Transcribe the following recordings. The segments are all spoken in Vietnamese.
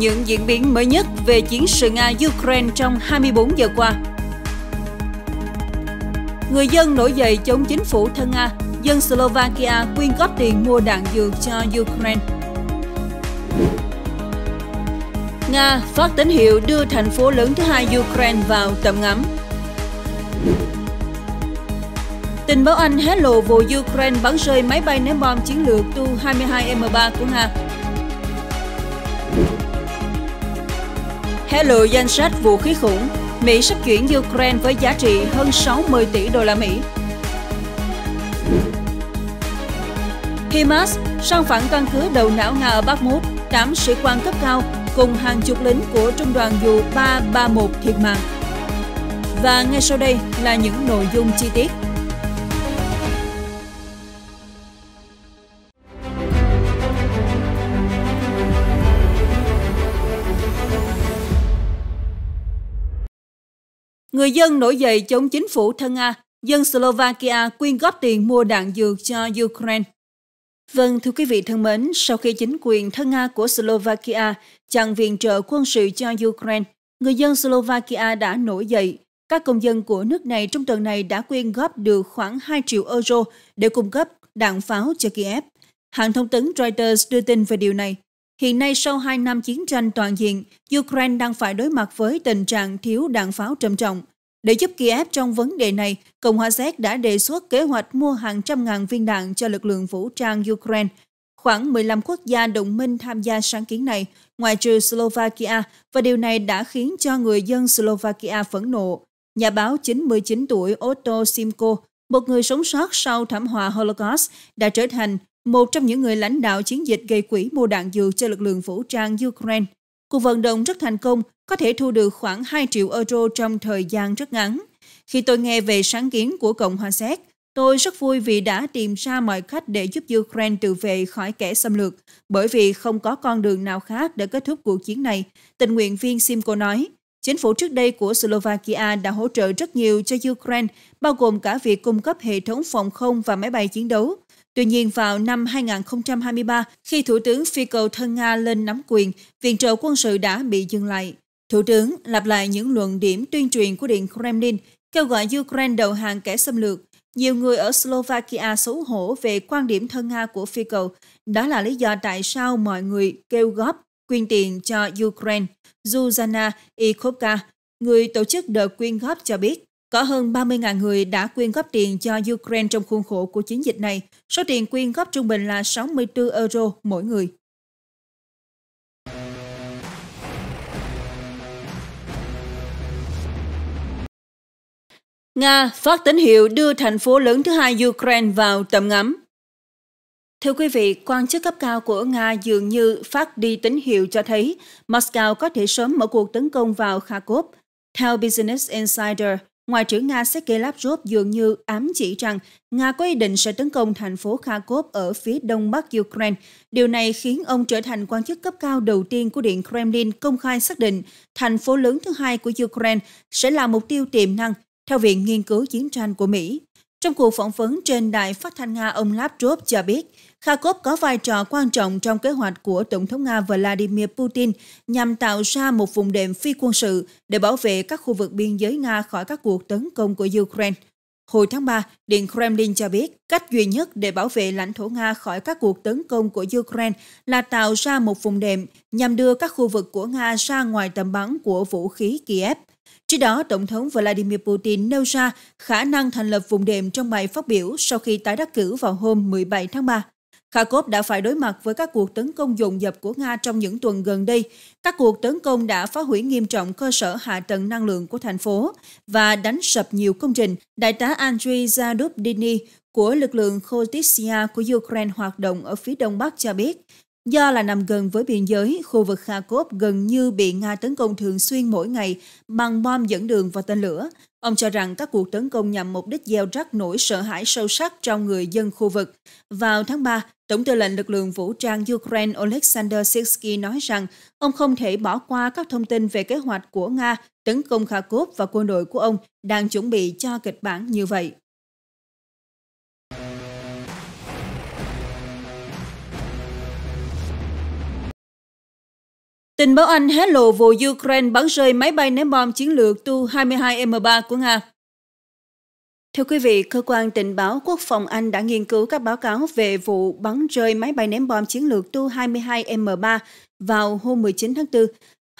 những diễn biến mới nhất về chiến sự Nga-Ukraine trong 24 giờ qua. Người dân nổi dậy chống chính phủ thân Nga, dân Slovakia quyên góp tiền mua đạn dược cho Ukraine. Nga phát tín hiệu đưa thành phố lớn thứ hai Ukraine vào tầm ngắm. Tình báo Anh hé lộ vụ Ukraine bắn rơi máy bay ném bom chiến lược Tu-22M3 của Nga hé lộ danh sách vũ khí khủng, Mỹ sắp chuyển Ukraine với giá trị hơn 60 tỷ đô la Mỹ. HIMARS sang phản căn cứ đầu não Nga ở Bắc Mút, 8 sĩ quan cấp cao cùng hàng chục lính của trung đoàn dù 331 thiệt mạng. Và ngay sau đây là những nội dung chi tiết. Người dân nổi dậy chống chính phủ thân Nga, dân Slovakia quyên góp tiền mua đạn dược cho Ukraine. Vâng, thưa quý vị thân mến, sau khi chính quyền thân Nga của Slovakia chặn viện trợ quân sự cho Ukraine, người dân Slovakia đã nổi dậy. Các công dân của nước này trong tuần này đã quyên góp được khoảng 2 triệu euro để cung cấp đạn pháo cho Kiev. Hãng thông tấn Reuters đưa tin về điều này. Hiện nay sau 2 năm chiến tranh toàn diện, Ukraine đang phải đối mặt với tình trạng thiếu đạn pháo trầm trọng. Để giúp Kiev trong vấn đề này, Cộng hòa Séc đã đề xuất kế hoạch mua hàng trăm ngàn viên đạn cho lực lượng vũ trang Ukraine. Khoảng 15 quốc gia đồng minh tham gia sáng kiến này, ngoài trừ Slovakia, và điều này đã khiến cho người dân Slovakia phẫn nộ. Nhà báo 99 tuổi Otto Simko, một người sống sót sau thảm họa Holocaust, đã trở thành một trong những người lãnh đạo chiến dịch gây quỹ mua đạn dược cho lực lượng vũ trang Ukraine. Cuộc vận động rất thành công, có thể thu được khoảng 2 triệu euro trong thời gian rất ngắn. Khi tôi nghe về sáng kiến của Cộng hòa Séc, tôi rất vui vì đã tìm ra mọi cách để giúp Ukraine tự vệ khỏi kẻ xâm lược, bởi vì không có con đường nào khác để kết thúc cuộc chiến này, tình nguyện viên Simko nói. Chính phủ trước đây của Slovakia đã hỗ trợ rất nhiều cho Ukraine, bao gồm cả việc cung cấp hệ thống phòng không và máy bay chiến đấu. Tuy nhiên, vào năm 2023, khi Thủ tướng Fico thân Nga lên nắm quyền, viện trợ quân sự đã bị dừng lại. Thủ tướng lặp lại những luận điểm tuyên truyền của Điện Kremlin, kêu gọi Ukraine đầu hàng kẻ xâm lược. Nhiều người ở Slovakia xấu hổ về quan điểm thân Nga của Fico. Đó là lý do tại sao mọi người kêu góp quyên tiền cho Ukraine. Zuzana Ikovka, người tổ chức đợt quyên góp cho biết, có hơn 30.000 người đã quyên góp tiền cho Ukraine trong khuôn khổ của chiến dịch này. Số tiền quyên góp trung bình là 64 euro mỗi người. Nga phát tín hiệu đưa thành phố lớn thứ hai Ukraine vào tầm ngắm. Thưa quý vị, quan chức cấp cao của Nga dường như phát đi tín hiệu cho thấy Moscow có thể sớm mở cuộc tấn công vào Kharkov. Theo Business Insider, Ngoại trưởng Nga Sergei Lavrov dường như ám chỉ rằng Nga có ý định sẽ tấn công thành phố Kharkov ở phía đông bắc Ukraine. Điều này khiến ông trở thành quan chức cấp cao đầu tiên của Điện Kremlin công khai xác định thành phố lớn thứ hai của Ukraine sẽ là mục tiêu tiềm năng, theo Viện Nghiên cứu Chiến tranh của Mỹ. Trong cuộc phỏng vấn trên đài phát thanh Nga, ông Lavrov cho biết Kharkov có vai trò quan trọng trong kế hoạch của Tổng thống Nga Vladimir Putin nhằm tạo ra một vùng đệm phi quân sự để bảo vệ các khu vực biên giới Nga khỏi các cuộc tấn công của Ukraine. Hồi tháng 3, Điện Kremlin cho biết cách duy nhất để bảo vệ lãnh thổ Nga khỏi các cuộc tấn công của Ukraine là tạo ra một vùng đệm nhằm đưa các khu vực của Nga ra ngoài tầm bắn của vũ khí Kiev. Trước đó, Tổng thống Vladimir Putin nêu ra khả năng thành lập vùng đệm trong bài phát biểu sau khi tái đắc cử vào hôm 17 tháng 3. Kharkov đã phải đối mặt với các cuộc tấn công dồn dập của Nga trong những tuần gần đây. Các cuộc tấn công đã phá hủy nghiêm trọng cơ sở hạ tầng năng lượng của thành phố và đánh sập nhiều công trình. Đại tá Andriy Zadubdini của lực lượng Khotitsia của Ukraine hoạt động ở phía đông bắc cho biết, do là nằm gần với biên giới, khu vực Kharkov gần như bị Nga tấn công thường xuyên mỗi ngày bằng bom dẫn đường và tên lửa. Ông cho rằng các cuộc tấn công nhằm mục đích gieo rắc nỗi sợ hãi sâu sắc trong người dân khu vực. Vào tháng 3, Tổng tư lệnh lực lượng vũ trang Ukraine Oleksandr Sirski nói rằng ông không thể bỏ qua các thông tin về kế hoạch của Nga tấn công Kharkov và quân đội của ông đang chuẩn bị cho kịch bản như vậy. Tình báo Anh hé lộ vụ Ukraine bắn rơi máy bay ném bom chiến lược Tu-22M3 của Nga. Thưa quý vị, Cơ quan Tình báo Quốc phòng Anh đã nghiên cứu các báo cáo về vụ bắn rơi máy bay ném bom chiến lược Tu-22M3 vào hôm 19 tháng 4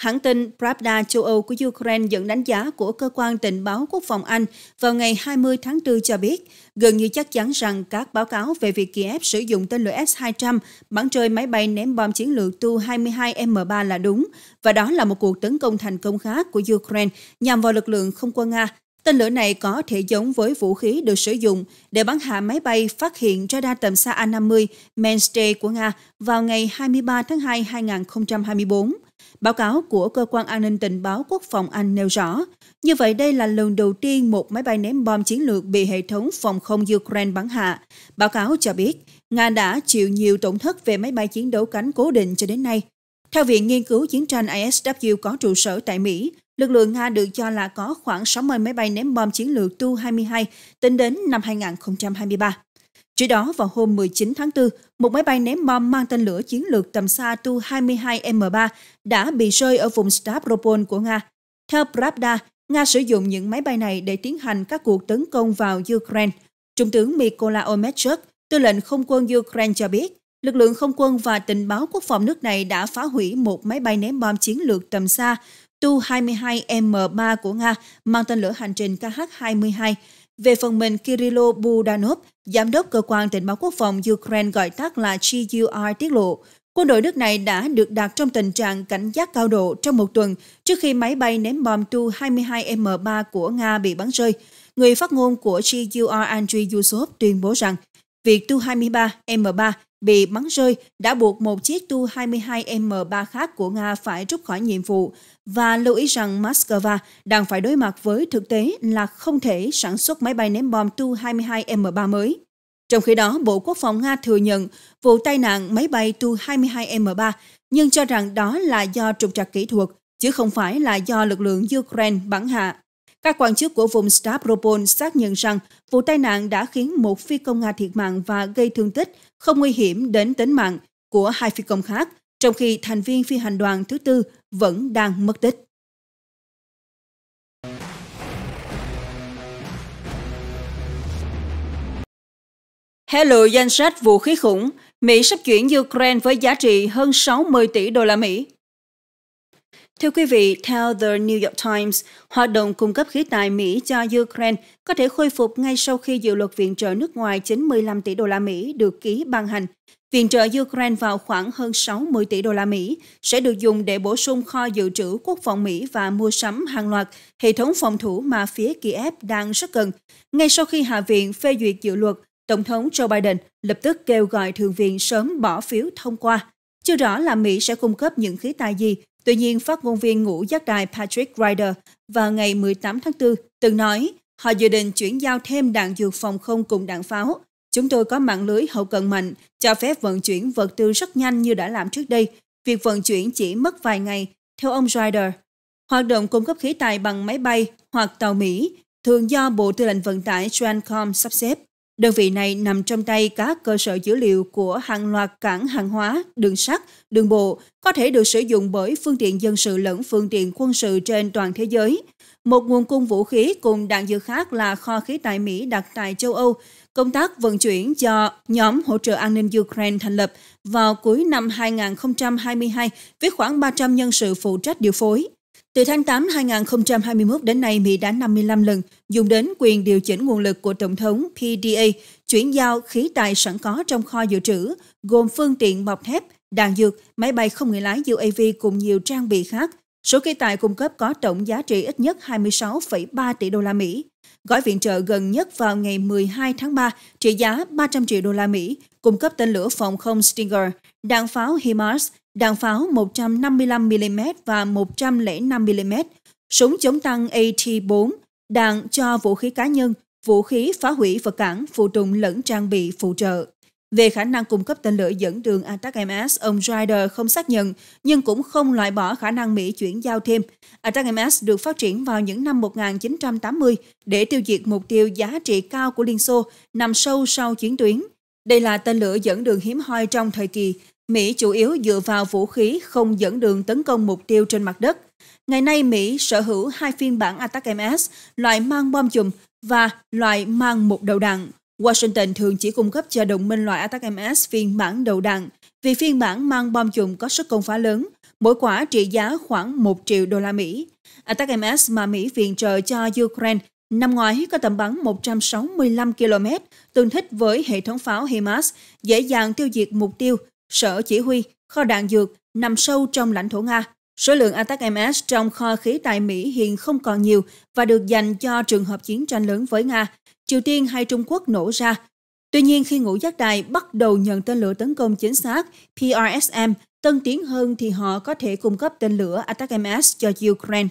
Hãng tin Pravda châu Âu của Ukraine dẫn đánh giá của cơ quan tình báo quốc phòng Anh vào ngày 20 tháng 4 cho biết, gần như chắc chắn rằng các báo cáo về việc Kiev sử dụng tên lửa S-200 bắn rơi máy bay ném bom chiến lược Tu-22M3 là đúng, và đó là một cuộc tấn công thành công khác của Ukraine nhằm vào lực lượng không quân Nga. Tên lửa này có thể giống với vũ khí được sử dụng để bắn hạ máy bay phát hiện radar tầm xa A-50 Mainstay của Nga vào ngày 23 tháng 2 2024 Báo cáo của Cơ quan An ninh Tình báo Quốc phòng Anh nêu rõ, như vậy đây là lần đầu tiên một máy bay ném bom chiến lược bị hệ thống phòng không Ukraine bắn hạ. Báo cáo cho biết, Nga đã chịu nhiều tổn thất về máy bay chiến đấu cánh cố định cho đến nay. Theo Viện Nghiên cứu Chiến tranh ISW có trụ sở tại Mỹ, lực lượng Nga được cho là có khoảng 60 máy bay ném bom chiến lược Tu-22 tính đến năm 2023. Trước đó, vào hôm 19 tháng 4, một máy bay ném bom mang tên lửa chiến lược tầm xa Tu-22M3 đã bị rơi ở vùng Stavropol của Nga. Theo Pravda, Nga sử dụng những máy bay này để tiến hành các cuộc tấn công vào Ukraine. Trung tướng Mykola Omechuk, tư lệnh không quân Ukraine cho biết, lực lượng không quân và tình báo quốc phòng nước này đã phá hủy một máy bay ném bom chiến lược tầm xa Tu-22M3 của Nga mang tên lửa hành trình KH-22 về phần mình, Kirilo Budanov, giám đốc cơ quan tình báo quốc phòng Ukraine gọi tắt là GUR tiết lộ, quân đội nước này đã được đặt trong tình trạng cảnh giác cao độ trong một tuần trước khi máy bay ném bom Tu-22M3 của Nga bị bắn rơi. Người phát ngôn của GUR Andriy Yusov tuyên bố rằng việc Tu-23M3 bị bắn rơi đã buộc một chiếc Tu-22M3 khác của Nga phải rút khỏi nhiệm vụ và lưu ý rằng Moscow đang phải đối mặt với thực tế là không thể sản xuất máy bay ném bom Tu-22M3 mới. Trong khi đó, Bộ Quốc phòng Nga thừa nhận vụ tai nạn máy bay Tu-22M3 nhưng cho rằng đó là do trục trặc kỹ thuật chứ không phải là do lực lượng Ukraine bắn hạ. Các quan chức của vùng Stavropol xác nhận rằng vụ tai nạn đã khiến một phi công Nga thiệt mạng và gây thương tích không nguy hiểm đến tính mạng của hai phi công khác, trong khi thành viên phi hành đoàn thứ tư vẫn đang mất tích. Hello danh sách vũ khí khủng, Mỹ sắp chuyển Ukraine với giá trị hơn 60 tỷ đô la Mỹ. Thưa quý vị, theo The New York Times, hoạt động cung cấp khí tài Mỹ cho Ukraine có thể khôi phục ngay sau khi dự luật viện trợ nước ngoài 95 tỷ đô la Mỹ được ký ban hành. Viện trợ Ukraine vào khoảng hơn 60 tỷ đô la Mỹ sẽ được dùng để bổ sung kho dự trữ quốc phòng Mỹ và mua sắm hàng loạt hệ thống phòng thủ mà phía Kiev đang rất cần. Ngay sau khi Hạ viện phê duyệt dự luật, Tổng thống Joe Biden lập tức kêu gọi Thượng viện sớm bỏ phiếu thông qua. Chưa rõ là Mỹ sẽ cung cấp những khí tài gì Tuy nhiên, phát ngôn viên ngũ giác đài Patrick Ryder vào ngày 18 tháng 4 từng nói họ dự định chuyển giao thêm đạn dược phòng không cùng đạn pháo. Chúng tôi có mạng lưới hậu cần mạnh, cho phép vận chuyển vật tư rất nhanh như đã làm trước đây. Việc vận chuyển chỉ mất vài ngày, theo ông Ryder. Hoạt động cung cấp khí tài bằng máy bay hoặc tàu Mỹ thường do Bộ Tư lệnh Vận tải Strancom sắp xếp. Đơn vị này nằm trong tay các cơ sở dữ liệu của hàng loạt cảng hàng hóa, đường sắt, đường bộ, có thể được sử dụng bởi phương tiện dân sự lẫn phương tiện quân sự trên toàn thế giới. Một nguồn cung vũ khí cùng đạn dược khác là kho khí tại Mỹ đặt tại châu Âu. Công tác vận chuyển do nhóm hỗ trợ an ninh Ukraine thành lập vào cuối năm 2022 với khoảng 300 nhân sự phụ trách điều phối. Từ tháng 8 2021 đến nay, Mỹ đã 55 lần dùng đến quyền điều chỉnh nguồn lực của Tổng thống PDA, chuyển giao khí tài sẵn có trong kho dự trữ, gồm phương tiện bọc thép, đạn dược, máy bay không người lái UAV cùng nhiều trang bị khác. Số khí tài cung cấp có tổng giá trị ít nhất 26,3 tỷ đô la Mỹ gói viện trợ gần nhất vào ngày 12 tháng 3 trị giá 300 triệu đô la Mỹ, cung cấp tên lửa phòng không Stinger, đạn pháo HIMARS, đạn pháo 155mm và 105mm, súng chống tăng AT-4, đạn cho vũ khí cá nhân, vũ khí phá hủy vật cản, phụ tùng lẫn trang bị phụ trợ. Về khả năng cung cấp tên lửa dẫn đường Attack MS, ông Ryder không xác nhận, nhưng cũng không loại bỏ khả năng Mỹ chuyển giao thêm. Attack MS được phát triển vào những năm 1980 để tiêu diệt mục tiêu giá trị cao của Liên Xô nằm sâu sau chiến tuyến. Đây là tên lửa dẫn đường hiếm hoi trong thời kỳ Mỹ chủ yếu dựa vào vũ khí không dẫn đường tấn công mục tiêu trên mặt đất. Ngày nay, Mỹ sở hữu hai phiên bản Attack MS, loại mang bom chùm và loại mang một đầu đạn. Washington thường chỉ cung cấp cho đồng minh loại ATACMS phiên bản đầu đạn vì phiên bản mang bom chùm có sức công phá lớn, mỗi quả trị giá khoảng 1 triệu đô la Mỹ. ATACMS mà Mỹ viện trợ cho Ukraine năm ngoái có tầm bắn 165 km, tương thích với hệ thống pháo HIMARS, dễ dàng tiêu diệt mục tiêu, sở chỉ huy, kho đạn dược nằm sâu trong lãnh thổ Nga. Số lượng ATACMS trong kho khí tại Mỹ hiện không còn nhiều và được dành cho trường hợp chiến tranh lớn với Nga, Triều Tiên hay Trung Quốc nổ ra. Tuy nhiên khi ngũ giác đài bắt đầu nhận tên lửa tấn công chính xác PRSM tân tiến hơn thì họ có thể cung cấp tên lửa ATACMS cho Ukraine.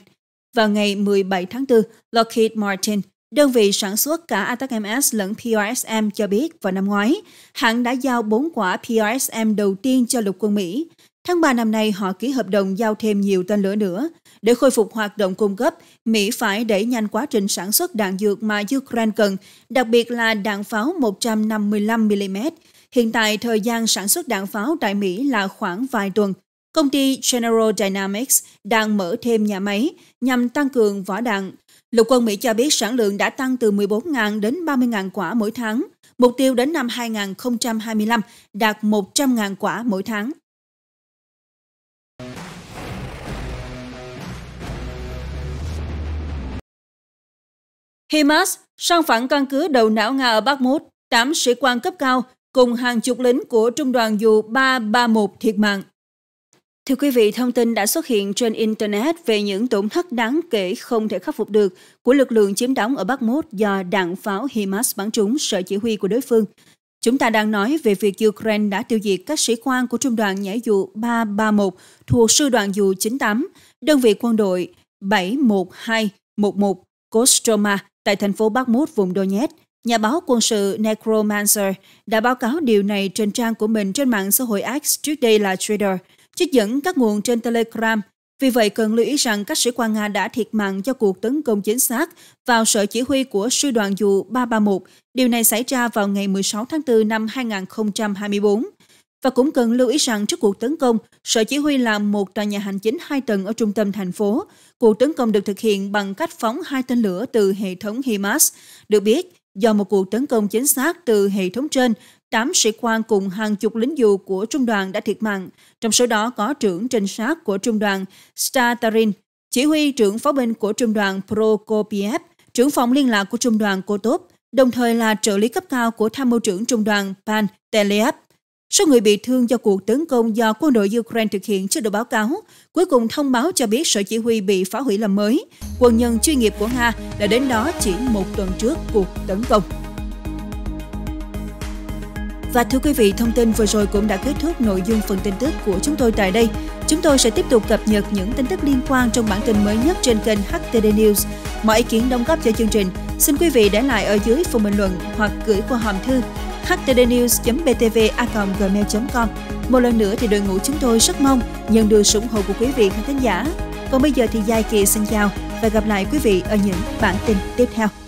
Vào ngày 17 tháng 4, Lockheed Martin, đơn vị sản xuất cả ATACMS lẫn PRSM cho biết vào năm ngoái, hãng đã giao 4 quả PRSM đầu tiên cho lục quân Mỹ. Tháng 3 năm nay họ ký hợp đồng giao thêm nhiều tên lửa nữa. Để khôi phục hoạt động cung cấp, Mỹ phải đẩy nhanh quá trình sản xuất đạn dược mà Ukraine cần, đặc biệt là đạn pháo 155mm. Hiện tại, thời gian sản xuất đạn pháo tại Mỹ là khoảng vài tuần. Công ty General Dynamics đang mở thêm nhà máy nhằm tăng cường vỏ đạn. Lục quân Mỹ cho biết sản lượng đã tăng từ 14.000 đến 30.000 quả mỗi tháng. Mục tiêu đến năm 2025 đạt 100.000 quả mỗi tháng. HIMARS, sang phản căn cứ đầu não Nga ở Bakhmut, 8 sĩ quan cấp cao cùng hàng chục lính của trung đoàn dù 331 thiệt mạng. Thưa quý vị, thông tin đã xuất hiện trên Internet về những tổn thất đáng kể không thể khắc phục được của lực lượng chiếm đóng ở Bắc Mốt do đạn pháo HIMARS bắn trúng sở chỉ huy của đối phương. Chúng ta đang nói về việc Ukraine đã tiêu diệt các sĩ quan của trung đoàn nhảy dù 331 thuộc sư đoàn dù 98, đơn vị quân đội 71211 Kostroma Tại thành phố Bakhmut vùng Donetsk, nhà báo quân sự Necromancer đã báo cáo điều này trên trang của mình trên mạng xã hội X trước đây là Twitter, trích dẫn các nguồn trên Telegram. Vì vậy, cần lưu ý rằng các sĩ quan Nga đã thiệt mạng cho cuộc tấn công chính xác vào sở chỉ huy của sư đoàn dù 331. Điều này xảy ra vào ngày 16 tháng 4 năm 2024. Và cũng cần lưu ý rằng trước cuộc tấn công, sở chỉ huy làm một tòa nhà hành chính hai tầng ở trung tâm thành phố. Cuộc tấn công được thực hiện bằng cách phóng hai tên lửa từ hệ thống HIMARS. Được biết, do một cuộc tấn công chính xác từ hệ thống trên, 8 sĩ quan cùng hàng chục lính dù của trung đoàn đã thiệt mạng, trong số đó có trưởng trinh sát của trung đoàn Statarin, chỉ huy trưởng pháo binh của trung đoàn Prokopiev, trưởng phòng liên lạc của trung đoàn Kotov, đồng thời là trợ lý cấp cao của tham mưu trưởng trung đoàn Pan Teliev. Số người bị thương do cuộc tấn công do quân đội Ukraine thực hiện chưa được báo cáo, cuối cùng thông báo cho biết sở chỉ huy bị phá hủy làm mới. Quân nhân chuyên nghiệp của Nga đã đến đó chỉ một tuần trước cuộc tấn công. Và thưa quý vị, thông tin vừa rồi cũng đã kết thúc nội dung phần tin tức của chúng tôi tại đây. Chúng tôi sẽ tiếp tục cập nhật những tin tức liên quan trong bản tin mới nhất trên kênh HTD News. Mọi ý kiến đóng góp cho chương trình, xin quý vị để lại ở dưới phần bình luận hoặc gửi qua hòm thư htdnews.btv.gmail.com. Một lần nữa thì đội ngũ chúng tôi rất mong nhận được sự ủng hộ của quý vị khán giả. Còn bây giờ thì Giai Kỳ xin chào và gặp lại quý vị ở những bản tin tiếp theo.